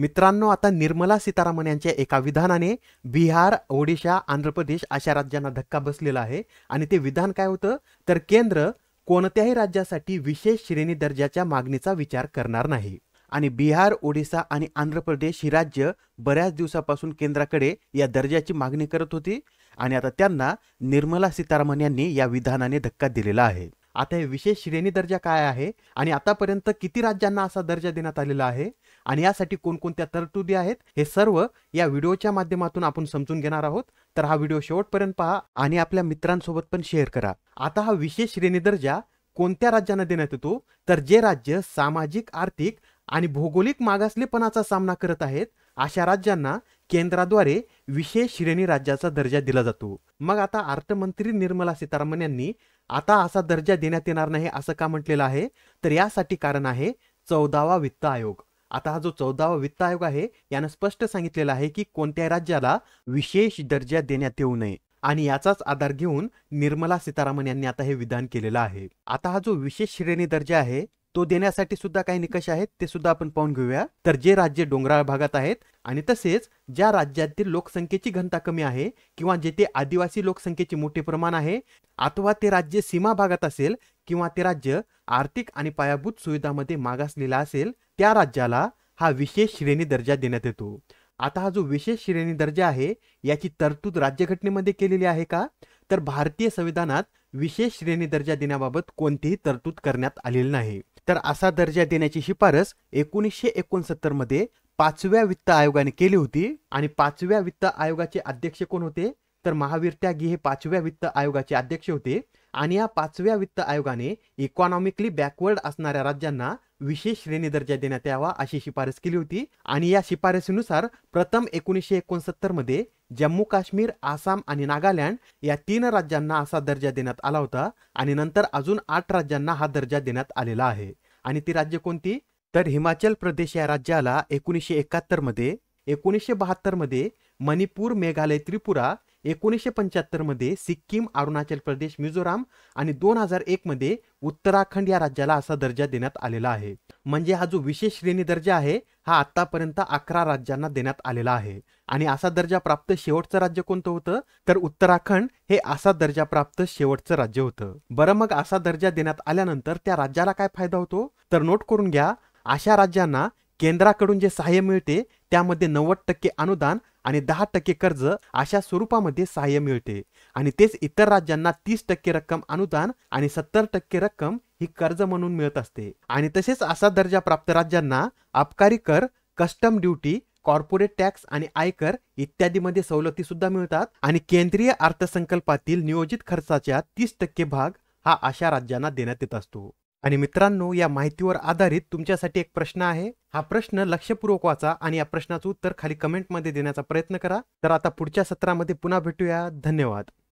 मित्रांनो आता निर्मला सीतारामन यांच्या एका विधानाने बिहार ओडिशा आंध्र प्रदेश अशा राज्यांना धक्का बसलेला आहे आणि ते विधान काय होतं तर केंद्र कोणत्याही राज्यासाठी विशेष श्रेणी दर्जाच्या मागणीचा विचार करणार नाही आणि बिहार ओडिसा आणि आंध्र प्रदेश ही राज्य बऱ्याच दिवसापासून केंद्राकडे या दर्जाची मागणी करत होती आणि आता त्यांना निर्मला सीतारामन यांनी या विधानाने धक्का दिलेला आहे आता हे विशेष श्रेणी दर्जा काय आहे आणि आतापर्यंत किती राज्यांना असा दर्जा देण्यात आलेला आहे आणि यासाठी कोणकोणत्या तरतुदी आहेत हे सर्व या व्हिडिओच्या माध्यमातून आपण समजून घेणार आहोत तर हा व्हिडिओ शेवटपर्यंत पहा आणि आपल्या मित्रांसोबत पण शेअर करा आता हा विशेष श्रेणी दर्जा कोणत्या राज्यांना देण्यात येतो तर जे राज्य सामाजिक आर्थिक आणि भौगोलिक मागासलेपणाचा सामना करत आहेत अशा राज्यांना केंद्राद्वारे विशेष श्रेणी राज्याचा दर्जा दिला जातो मग आता अर्थमंत्री निर्मला सीतारामन यांनी आता असा दर्जा देण्यात येणार नाही असं का म्हटलेलं आहे तर यासाठी कारण आहे चौदावा वित्त आयोग आता हा जो चौदावा वित्त आयोग आहे यानं स्पष्ट सांगितलेला आहे की कोणत्याही राज्याला विशेष दर्जा देण्यात येऊ नये आणि याचाच आधार घेऊन निर्मला सीतारामन यांनी आता हे विधान केलेलं आहे आता हा जो विशेष श्रेणी दर्जा आहे तो देण्यासाठी सुद्धा काही निकष आहेत ते सुद्धा आपण पाहून घेऊया तर जे राज्य डोंगराळ भागात आहेत आणि तसेच ज्या राज्यातील लोकसंख्येची घनता कमी आहे किंवा जेथे आदिवासी लोकसंख्येचे मोठे प्रमाण आहे अथवा ते राज्य सीमा भागात असेल किंवा ते राज्य आर्थिक आणि पायाभूत सुविधामध्ये मागासलेला असेल त्या राज्याला हा विशेष श्रेणी दर्जा देण्यात येतो आता हा जो विशेष श्रेणी दर्जा आहे याची तरतूद राज्यघटनेमध्ये केलेली आहे का तर भारतीय संविधानात विशेष श्रेणी दर्जा देण्याबाबत कोणतीही तरतूद करण्यात आलेली नाही तर असा दर्जा देण्याची शिफारस एकोणीसशे एकोणसत्तर मध्ये पाचव्या वित्त आयोगाने केली होती आणि पाचव्या वित्त आयोगाचे अध्यक्ष कोण होते तर महावीर त्यागी हे पाचव्या वित्त आयोगाचे अध्यक्ष होते आणि या पाचव्या वित्त आयोगाने इकॉनॉमिकली बॅकवर्ड असणाऱ्या राज्यांना विशेष श्रेणी दर्जा देण्यात यावा अशी शिफारस केली होती आणि या शिफारसीनुसार प्रथम एकोणीसशे एकोणसत्तर मध्ये जम्मू काश्मीर आसाम आणि नागालँड या तीन राज्यांना असा दर्जा देण्यात आला होता आणि नंतर अजून आठ राज्यांना हा दर्जा देण्यात आलेला आहे आणि ती राज्य कोणती तर हिमाचल प्रदेश या राज्याला एकोणीसशे एकाहत्तर मध्ये एकोणीसशे बहात्तर मध्ये मणिपूर मेघालय त्रिपुरा एकोणीसशे पंच्याहत्तरमध्ये सिक्कीम अरुणाचल प्रदेश मिझोराम आणि दोन हजार एकमध्ये उत्तराखंड या राज्याला असा दर्जा देण्यात आलेला आहे म्हणजे हा जो विशेष श्रेणी दर्जा आहे हा आतापर्यंत अकरा राज्यांना देण्यात आलेला आहे आणि असा दर्जा प्राप्त शेवटचं राज्य कोणतं होतं तर उत्तराखंड हे असा दर्जा प्राप्त शेवटचं राज्य होतं बरं मग असा दर्जा देण्यात आल्यानंतर त्या राज्याला काय फायदा होतो तर नोट करून घ्या अशा राज्यांना केंद्राकडून जे सहाय्य मिळते त्यामध्ये नव्वद टक्के अनुदान आणि दहा टक्के कर्ज अशा स्वरूपामध्ये सहाय्य मिळते आणि तेच इतर राज्यांना तीस टक्के रक्कम अनुदान आणि सत्तर टक्के रक्कम ही कर्ज म्हणून मिळत असते आणि तसेच असा दर्जा प्राप्त राज्यांना अबकारी कर कस्टम ड्युटी कॉर्पोरेट टॅक्स आणि आयकर इत्यादीमध्ये सवलती सुद्धा मिळतात आणि केंद्रीय अर्थसंकल्पातील नियोजित खर्चाच्या तीस टक्के भाग हा अशा राज्यांना देण्यात येत असतो आणि मित्रांनो या माहितीवर आधारित तुमच्यासाठी एक प्रश्न आहे हा प्रश्न लक्षपूर्वक वाचा आणि या प्रश्नाचं उत्तर खाली कमेंटमध्ये देण्याचा प्रयत्न करा तर आता पुढच्या सत्रामध्ये पुन्हा भेटूया धन्यवाद